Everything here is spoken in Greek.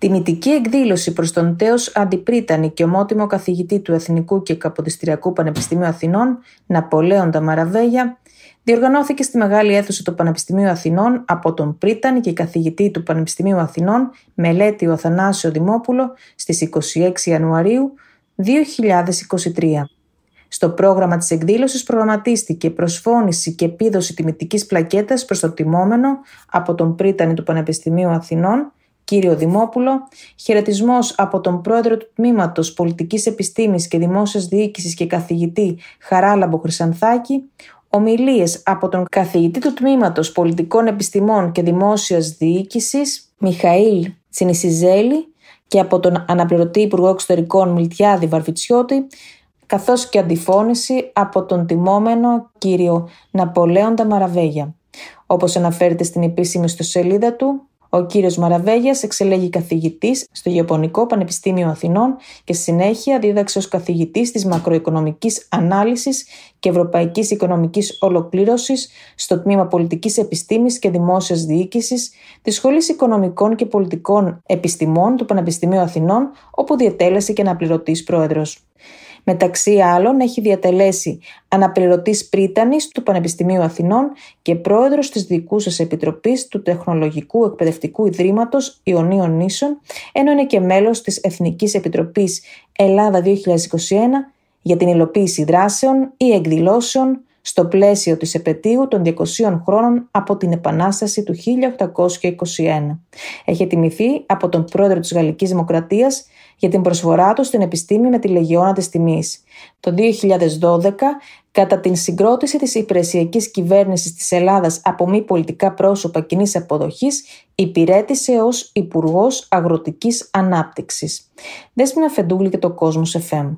Τιμητική εκδήλωση προς τον τέος Αντιπρίτανη και ομότιμο καθηγητή του Εθνικού και Καποδιστριακού Πανεπιστημίου Αθηνών, Ναπολέοντα Μαραβέγια, διοργανώθηκε στη μεγάλη αίθουσα του Πανεπιστημίου Αθηνών από τον Πρίτανη και καθηγητή του Πανεπιστημίου Αθηνών, Ο Θανάσιο Δημόπουλο, στις 26 Ιανουαρίου 2023. Στο πρόγραμμα της εκδήλωσης προγραμματίστηκε προσφώνηση και επίδοση τιμητικής πλακέτας προς το τιμόμενο από τον Πρίτανη του Πανεπιστημίου Αθηνών Κύριο Δημόπουλο, χαιρετισμός από τον πρόεδρο του Τμήματος Πολιτικής Επιστήμης και Δημόσιας Διοίκησης και καθηγητή Χαράλαμπο Χρυσανθάκη, ομιλίες από τον καθηγητή του Τμήματος Πολιτικών Επιστημών και Δημόσιας Διοίκησης Μιχαήλ Τσινισιζέλη και από τον αναπληρωτή Υπουργό Εξωτερικών Μιλτιάδη Βαρβιτσιώτη, καθώς και αντιφώνηση από τον τιμόμενο κύριο Ναπολέοντα Μαραβέγια. Όπως αναφέρεται στην επίσημη σελίδα του, ο κύριος Μαραβέγιας εξελέγει καθηγητής στο Γεωπονικό Πανεπιστήμιο Αθηνών και συνέχεια δίδαξε ως καθηγητής της μακροοικονομικής ανάλυσης και ευρωπαϊκής οικονομικής ολοκλήρωσης στο Τμήμα Πολιτικής Επιστήμης και Δημόσιας Διοίκησης της Σχολής Οικονομικών και Πολιτικών Επιστημών του Πανεπιστημίου Αθηνών, όπου διατέλεσε και να πληρωτής πρόεδρος. Μεταξύ άλλων έχει διατελέσει αναπληρωτής πρίτανης του Πανεπιστημίου Αθηνών και πρόεδρος της σας Επιτροπής του Τεχνολογικού Εκπαιδευτικού Ιδρύματος Ιωνίων Νήσων, ενώ είναι και μέλος της Εθνικής Επιτροπής Ελλάδα 2021 για την υλοποίηση δράσεων ή εκδηλώσεων στο πλαίσιο της επαιτίου των 200 χρόνων από την Επανάσταση του 1821. Έχει τιμηθεί από τον πρόεδρο της Γαλλικής Δημοκρατίας για την προσφορά του στην επιστήμη με τη Λεγιώνα της Τιμής. Το 2012, κατά την συγκρότηση της υπηρεσιακής κυβέρνησης της Ελλάδας από μη πολιτικά πρόσωπα κοινής αποδοχής, υπηρέτησε ως Υπουργός Αγροτικής Ανάπτυξης. Δέσποινα Φεντούλη και το Κόσμος FM.